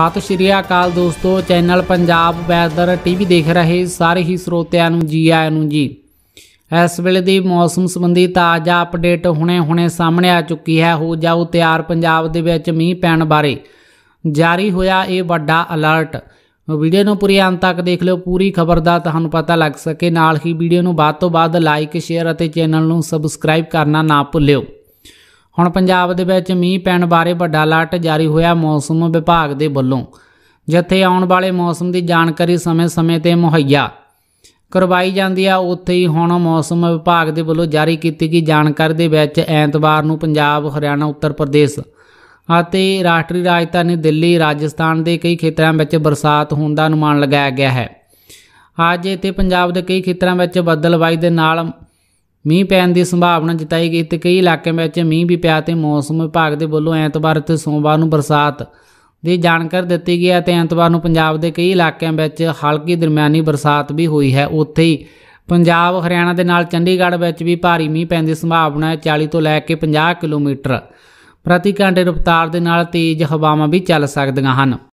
ਸਤਿ ਸ਼੍ਰੀ ਅਕਾਲ ਦੋਸਤੋ channel Punjab weather TV ਦੇਖ ਰਹੇ ਸਾਰੇ ਹੀ ਸਰੋਤਿਆਂ ਨੂੰ ਜੀ ਆਇਆਂ ਨੂੰ ਜੀ ਇਸ ਵੇਲੇ ਦੀ ਮੌਸਮ ਸੰਬੰਧੀ ਤਾਜ਼ਾ ਅਪਡੇਟ ਹੁਣੇ-ਹੁਣੇ ਸਾਹਮਣੇ ਆ ਚੁੱਕੀ ਹੈ ਹੋ ਜਾਓ ਤਿਆਰ ਪੰਜਾਬ ਦੇ ਵਿੱਚ ਮੀਂਹ ਪੈਣ ਬਾਰੇ ਜਾਰੀ ਹੋਇਆ ਇਹ ਵੱਡਾ ਅਲਰਟ ਵੀਡੀਓ ਨੂੰ ਪੂਰੀ ਅੰਤ ਤੱਕ ਦੇਖ ਲਿਓ ਪੂਰੀ ਖਬਰ ਦਾ ਤੁਹਾਨੂੰ ਪਤਾ ਲੱਗ ਸਕੇ ਨਾਲ ਹੀ ਵੀਡੀਓ ਨੂੰ ਬਾਅਦ ਤੋਂ ਬਾਅਦ ਲਾਈਕ ਸ਼ੇਅਰ ਅਤੇ ਚੈਨਲ ਨੂੰ ਸਬਸਕ੍ਰਾਈਬ ਕਰਨਾ ਨਾ ਭੁੱਲਿਓ ਹੁਣ ਪੰਜਾਬ ਦੇ ਵਿੱਚ ਮੀਂਹ ਪੈਣ ਬਾਰੇ ਵੱਡਾ ਅਲਰਟ ਜਾਰੀ ਹੋਇਆ ਮੌਸਮ ਵਿਭਾਗ ਦੇ ਵੱਲੋਂ ਜਿੱਥੇ ਆਉਣ ਵਾਲੇ ਮੌਸਮ ਦੀ ਜਾਣਕਾਰੀ ਸਮੇਂ-ਸਮੇਂ ਤੇ ਮੁਹੱਈਆ ਕਰਵਾਈ ਜਾਂਦੀ ਆ ਉੱਥੇ ਹੀ ਹੁਣ ਮੌਸਮ ਵਿਭਾਗ ਦੇ ਵੱਲੋਂ ਜਾਰੀ ਕੀਤੀ ਗਈ ਜਾਣਕਾਰੀ ਦੇ ਵਿੱਚ ਐਤਵਾਰ ਨੂੰ ਪੰਜਾਬ, ਹਰਿਆਣਾ, ਉੱਤਰ ਪ੍ਰਦੇਸ਼ ਅਤੇ ਰਾਸ਼ਟਰੀ ਰਾਜਧਾਨੀ ਦਿੱਲੀ, ਰਾਜਸਥਾਨ ਦੇ ਕਈ ਖੇਤਰਾਂ ਵਿੱਚ ਬਰਸਾਤ ਹੋਣ ਦਾ ਅਨੁਮਾਨ ਲਗਾਇਆ ਗਿਆ ਹੈ। ਅੱਜ ਇੱਥੇ ਪੰਜਾਬ ਦੇ ਕਈ ਖੇਤਰਾਂ ਵਿੱਚ ਬੱਦਲਬਾਈ ਦੇ ਨਾਲ ਮੀਂਹ ਪੈਣ ਦੀ ਸੰਭਾਵਨਾ ਜਤਾਈ ਗਈ ਤੇ ਕਈ ਇਲਾਕਿਆਂ ਵਿੱਚ ਮੀਂਹ ਵੀ ਪਿਆ ਤੇ ਮੌਸਮ ਵਿਭਾਗ ਦੇ ਵੱਲੋਂ ਐਤਵਾਰ ਤੇ ਸੋਮਵਾਰ ਨੂੰ ਬਰਸਾਤ ਦੀ ਜਾਣਕਾਰੀ ਦਿੱਤੀ ਗਈ ਹੈ ਤੇ ਐਤਵਾਰ ਨੂੰ ਪੰਜਾਬ ਦੇ ਕਈ ਇਲਾਕਿਆਂ ਵਿੱਚ ਹਲਕੀ ਦਰਮਿਆਨੀ ਬਰਸਾਤ ਵੀ ਹੋਈ ਹੈ ਉੱਥੇ ਹੀ ਪੰਜਾਬ ਹਰਿਆਣਾ ਦੇ ਨਾਲ ਚੰਡੀਗੜ੍ਹ ਵਿੱਚ ਵੀ ਭਾਰੀ ਮੀਂਹ ਪੈਣ ਦੀ ਸੰਭਾਵਨਾ ਹੈ 40 ਤੋਂ ਲੈ ਕੇ 50 ਕਿਲੋਮੀਟਰ ਪ੍ਰਤੀ ਘੰਟੇ ਰਫ਼ਤਾਰ ਦੇ ਨਾਲ ਤੇਜ਼ ਹਵਾਵਾਂ ਵੀ ਚੱਲ ਸਕਦੀਆਂ ਹਨ